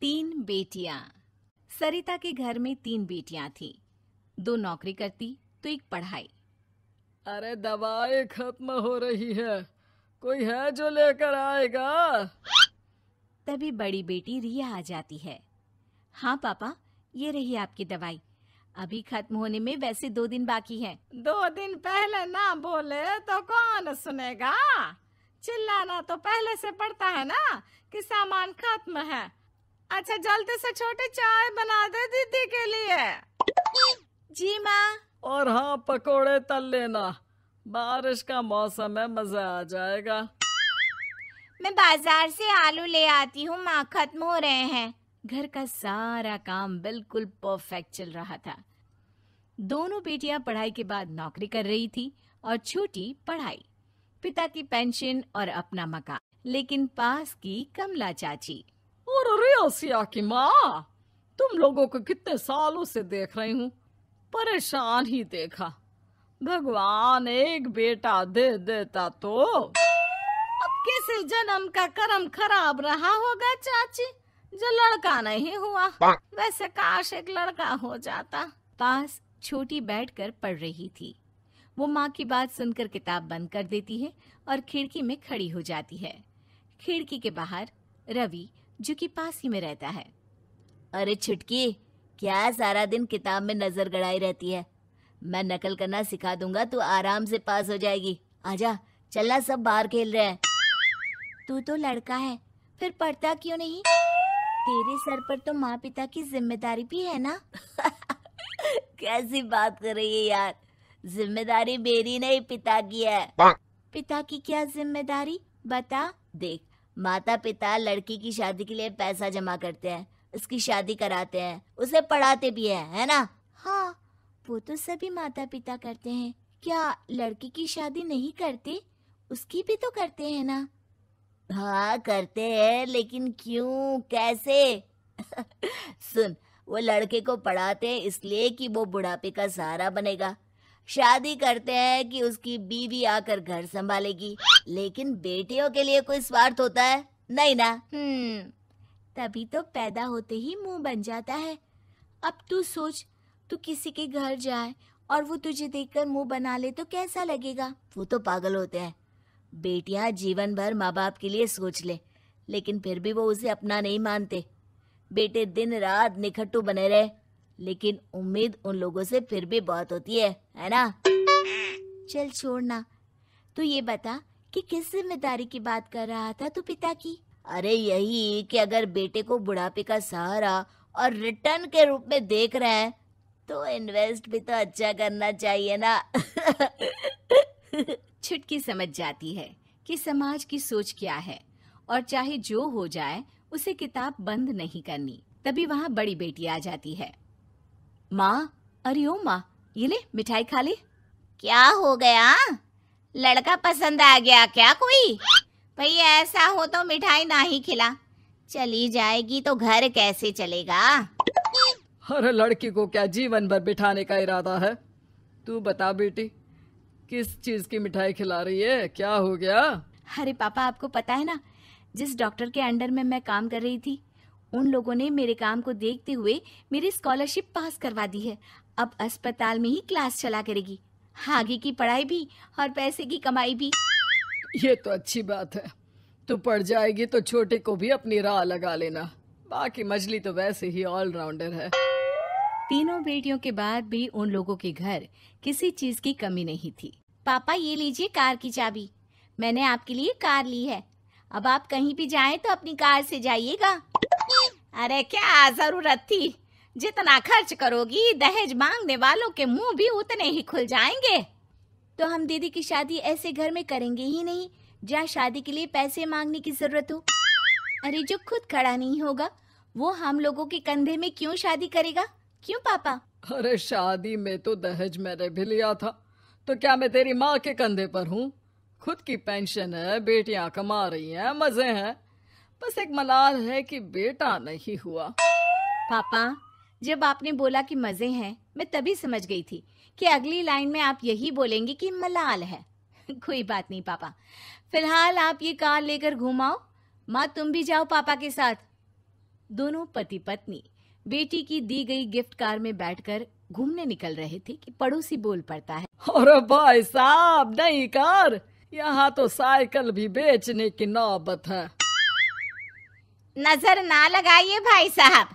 तीन बेटियां सरिता के घर में तीन बेटियां थी दो नौकरी करती तो एक पढ़ाई अरे दवाई खत्म हो रही है कोई है जो लेकर आएगा तभी बड़ी बेटी रिया आ जाती है हाँ पापा ये रही आपकी दवाई अभी खत्म होने में वैसे दो दिन बाकी है दो दिन पहले ना बोले तो कौन सुनेगा चिल्लाना तो पहले से पड़ता है ना कि सामान खत्म है अच्छा जल्दी से छोटे चाय बना दे दीदी के लिए जी माँ और हाँ पकोड़े तल लेना बारिश का मौसम है मजा आ जाएगा मैं बाजार से आलू ले आती हूँ माँ खत्म हो रहे हैं घर का सारा काम बिल्कुल परफेक्ट चल रहा था दोनों बेटियां पढ़ाई के बाद नौकरी कर रही थी और छोटी पढ़ाई पिता की पेंशन और अपना मकान लेकिन पास की कमला चाची और अरे की माँ तुम लोगों को कितने सालों से देख रही हूँ परेशान ही देखा भगवान एक बेटा दे देता तो अब किसी जन्म का कर्म खराब रहा होगा चाची जो लड़का नहीं हुआ वैसे काश एक लड़का हो जाता पास छोटी बैठकर पढ़ रही थी वो माँ की बात सुनकर किताब बंद कर देती है और खिड़की में खड़ी हो जाती है खिड़की के बाहर रवि जो कि पास ही में रहता है अरे छुटकी क्या सारा दिन किताब में नजर गड़ाई रहती है मैं नकल करना सिखा दूंगा तू आराम से पास हो जाएगी आजा चलना सब बाहर खेल रहे हैं तू तो लड़का है फिर पढ़ता क्यों नहीं तेरे सर पर तो माँ पिता की जिम्मेदारी भी है ना कैसी बात कर रही है यार जिम्मेदारी मेरी नहीं पिता की है पिता की क्या जिम्मेदारी बता देख माता पिता लड़की की शादी के लिए पैसा जमा करते हैं उसकी शादी कराते हैं उसे पढ़ाते भी हैं है ना हाँ वो तो सभी माता पिता करते हैं क्या लड़की की शादी नहीं करते उसकी भी तो करते हैं ना हाँ करते हैं लेकिन क्यों कैसे सुन वो लड़के को पढ़ाते हैं इसलिए कि वो बुढ़ापे का सहारा बनेगा शादी करते हैं कि उसकी बीवी आकर घर संभालेगी लेकिन बेटियों के लिए कोई स्वार्थ होता है नहीं ना हम्म तभी तो पैदा होते ही मुंह बन जाता है अब तू सोच तू किसी के घर जाए और वो तुझे देखकर मुंह बना ले तो कैसा लगेगा वो तो पागल होते हैं बेटियां जीवन भर माँ बाप के लिए सोच ले लेकिन फिर भी वो उसे अपना नहीं मानते बेटे दिन रात निखट्टू बने रहे लेकिन उम्मीद उन लोगों से फिर भी बहुत होती है है ना चल छोड़ना तू ये बता कि किस जिम्मेदारी की बात कर रहा था तू पिता की अरे यही कि अगर बेटे को बुढ़ापे का सहारा और रिटर्न के रूप में देख रहे हैं तो इन्वेस्ट भी तो अच्छा करना चाहिए ना छुटकी समझ जाती है कि समाज की सोच क्या है और चाहे जो हो जाए उसे किताब बंद नहीं करनी तभी वहाँ बड़ी बेटी आ जाती है माँ अरे ओ माँ ये ले मिठाई खा ले क्या हो गया लड़का पसंद आ गया क्या कोई भाई ऐसा हो तो मिठाई ना ही खिला चली जाएगी तो घर कैसे चलेगा अरे लड़की को क्या जीवन भर बिठाने का इरादा है तू बता बेटी किस चीज की मिठाई खिला रही है क्या हो गया अरे पापा आपको पता है ना जिस डॉक्टर के अंडर में मैं काम कर रही थी उन लोगों ने मेरे काम को देखते हुए मेरी स्कॉलरशिप पास करवा दी है अब अस्पताल में ही क्लास चला करेगी आगे की पढ़ाई भी और पैसे की कमाई भी ये तो अच्छी बात है तू पढ़ जाएगी तो छोटे को भी अपनी राह लगा लेना बाकी मजली तो वैसे ही ऑलराउंडर है तीनों बेटियों के बाद भी उन लोगों के घर किसी चीज की कमी नहीं थी पापा ये लीजिए कार की चाबी मैंने आपके लिए कार ली है अब आप कहीं भी जाएं तो अपनी कार से जाइएगा अरे क्या जरूरत थी जितना खर्च करोगी दहेज मांगने वालों के मुंह भी उतने ही खुल जाएंगे तो हम दीदी की शादी ऐसे घर में करेंगे ही नहीं जहाँ शादी के लिए पैसे मांगने की जरूरत हो अरे जो खुद खड़ा नहीं होगा वो हम लोगों के कंधे में क्यों शादी करेगा क्यों पापा अरे शादी में तो दहेज मैंने भी लिया था तो क्या मैं तेरी माँ के कंधे पर हूँ खुद की पेंशन है बेटियाँ कमा रही हैं मजे हैं बस एक मलाल है कि बेटा नहीं हुआ पापा जब आपने बोला कि मजे हैं मैं तभी समझ गई थी कि अगली लाइन में आप यही बोलेंगे कि मलाल है कोई बात नहीं पापा फिलहाल आप ये कार लेकर घुमाओ माँ तुम भी जाओ पापा के साथ दोनों पति पत्नी बेटी की दी गई गिफ्ट कार में बैठकर घूमने निकल रहे थे कि पड़ोसी बोल पड़ता है और भाई साहब नहीं कार यहाँ तो साइकिल भी बेचने की नौबत है नजर ना लगाइए भाई साहब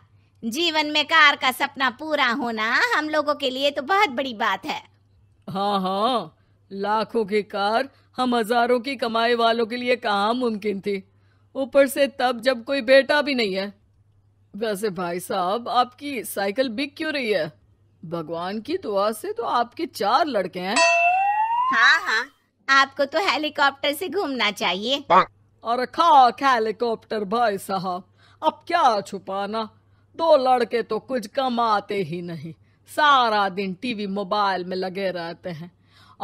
जीवन में कार का सपना पूरा होना हम लोगों के लिए तो बहुत बड़ी बात है हाँ हाँ लाखों की कार हम हजारों की कमाई वालों के लिए कहाँ मुमकिन थी ऊपर से तब जब कोई बेटा भी नहीं है वैसे भाई साहब आपकी साइकिल बिक क्यों रही है भगवान की दुआ से तो आपके चार लड़के हैं हाँ हाँ आपको तो हेलीकॉप्टर से घूमना चाहिए और खाक हेलीकॉप्टर भाई साहब अब क्या छुपाना दो लड़के तो कुछ कमाते ही नहीं सारा दिन टीवी मोबाइल में लगे रहते हैं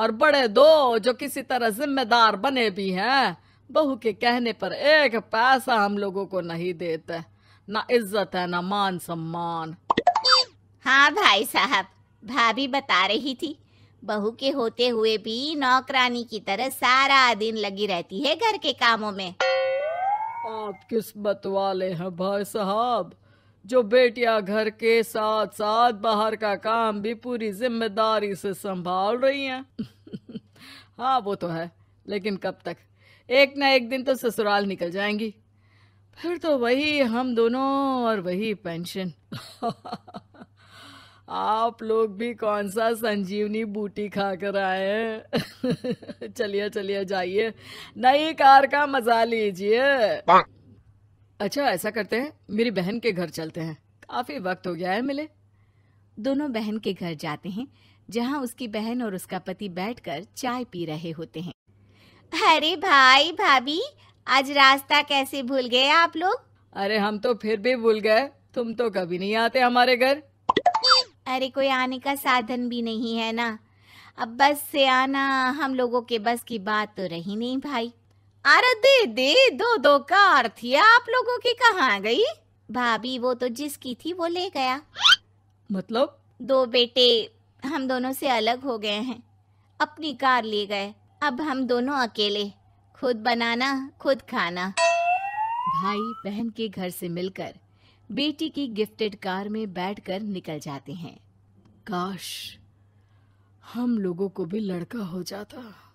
और बड़े दो जो किसी तरह जिम्मेदार बने भी हैं बहू के कहने पर एक पैसा हम लोगों को नहीं देते ना इज्जत है ना मान सम्मान हाँ भाई साहब भाभी बता रही थी बहू के होते हुए भी नौकरानी की तरह सारा दिन लगी रहती है घर के कामों में आप किस्मत वाले हैं भाई साहब जो बेटिया घर के साथ साथ बाहर का काम भी पूरी जिम्मेदारी से संभाल रही हैं हाँ वो तो है लेकिन कब तक एक ना एक दिन तो ससुराल निकल जाएंगी फिर तो वही हम दोनों और वही पेंशन आप लोग भी कौन सा संजीवनी बूटी खा कर आए हैं चलिए चलिए जाइए नई कार का मजा लीजिए अच्छा ऐसा करते हैं मेरी बहन के घर चलते हैं काफी वक्त हो गया है मिले दोनों बहन के घर जाते हैं जहाँ उसकी बहन और उसका पति बैठकर चाय पी रहे होते हैं अरे भाई भाभी आज रास्ता कैसे भूल गए आप लोग अरे हम तो फिर भी भूल गए तुम तो कभी नहीं आते हमारे घर अरे कोई आने का साधन भी नहीं है ना अब बस से आना हम लोगों के बस की बात तो रही नहीं भाई अरे दे दे दो दो का अर्थिया आप लोगों की कहाँ गई भाभी वो तो जिसकी थी वो ले गया मतलब दो बेटे हम दोनों से अलग हो गए हैं अपनी कार ले गए अब हम दोनों अकेले खुद बनाना खुद खाना भाई बहन के घर से मिलकर बेटी की गिफ्टेड कार में बैठकर निकल जाते हैं काश हम लोगों को भी लड़का हो जाता